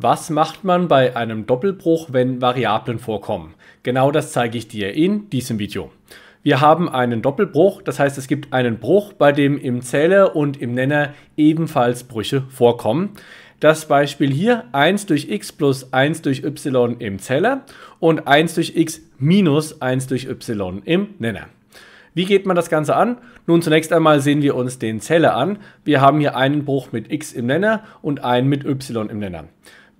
Was macht man bei einem Doppelbruch, wenn Variablen vorkommen? Genau das zeige ich dir in diesem Video. Wir haben einen Doppelbruch, das heißt es gibt einen Bruch, bei dem im Zähler und im Nenner ebenfalls Brüche vorkommen. Das Beispiel hier 1 durch x plus 1 durch y im Zähler und 1 durch x minus 1 durch y im Nenner. Wie geht man das Ganze an? Nun zunächst einmal sehen wir uns den Zähler an. Wir haben hier einen Bruch mit x im Nenner und einen mit y im Nenner.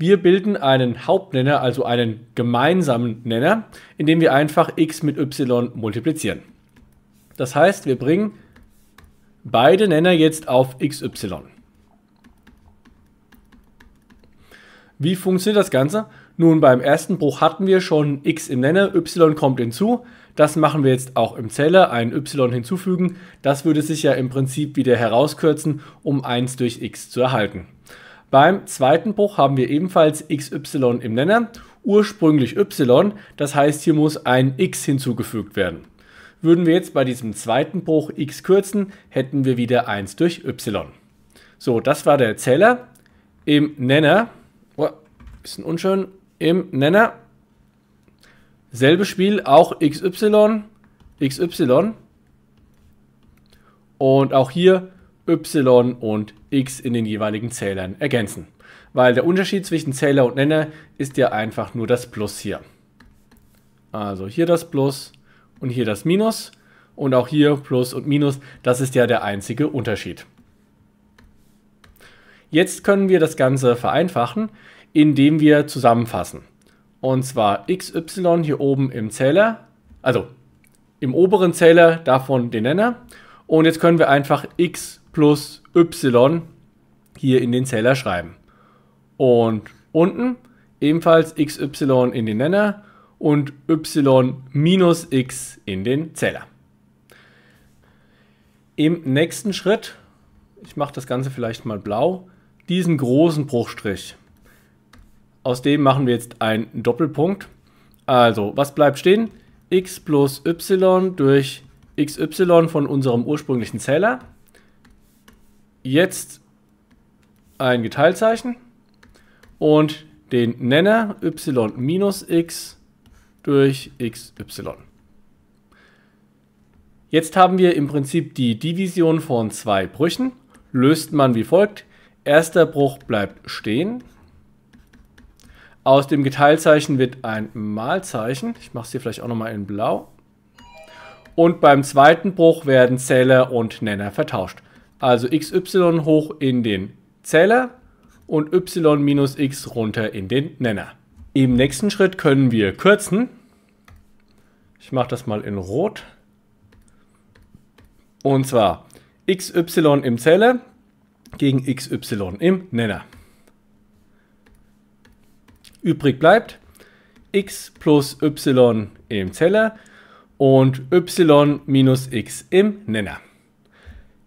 Wir bilden einen Hauptnenner, also einen gemeinsamen Nenner, indem wir einfach x mit y multiplizieren. Das heißt, wir bringen beide Nenner jetzt auf xy. Wie funktioniert das Ganze? Nun, beim ersten Bruch hatten wir schon x im Nenner, y kommt hinzu. Das machen wir jetzt auch im Zeller, ein y hinzufügen. Das würde sich ja im Prinzip wieder herauskürzen, um 1 durch x zu erhalten. Beim zweiten Bruch haben wir ebenfalls xy im Nenner, ursprünglich y, das heißt hier muss ein x hinzugefügt werden. Würden wir jetzt bei diesem zweiten Bruch x kürzen, hätten wir wieder 1 durch y. So, das war der Zähler. Im Nenner, oh, bisschen unschön, im Nenner, selbe Spiel, auch xy, xy. Und auch hier Y und X in den jeweiligen Zählern ergänzen. Weil der Unterschied zwischen Zähler und Nenner ist ja einfach nur das Plus hier. Also hier das Plus und hier das Minus. Und auch hier Plus und Minus, das ist ja der einzige Unterschied. Jetzt können wir das Ganze vereinfachen, indem wir zusammenfassen. Und zwar xy hier oben im Zähler, also im oberen Zähler davon den Nenner. Und jetzt können wir einfach x plus y hier in den Zähler schreiben. Und unten ebenfalls xy in den Nenner und y minus x in den Zähler. Im nächsten Schritt, ich mache das Ganze vielleicht mal blau, diesen großen Bruchstrich. Aus dem machen wir jetzt einen Doppelpunkt. Also, was bleibt stehen? x plus y durch xy von unserem ursprünglichen Zähler jetzt ein Geteilzeichen und den Nenner y minus x durch xy. Jetzt haben wir im Prinzip die Division von zwei Brüchen. Löst man wie folgt. Erster Bruch bleibt stehen. Aus dem Geteilzeichen wird ein Malzeichen. Ich mache es hier vielleicht auch nochmal in blau. Und beim zweiten Bruch werden Zähler und Nenner vertauscht. Also xy hoch in den Zähler und y minus x runter in den Nenner. Im nächsten Schritt können wir kürzen. Ich mache das mal in Rot. Und zwar xy im Zähler gegen xy im Nenner. Übrig bleibt x plus y im Zähler und y minus x im Nenner.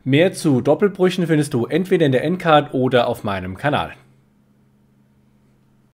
Mehr zu Doppelbrüchen findest du entweder in der Endcard oder auf meinem Kanal.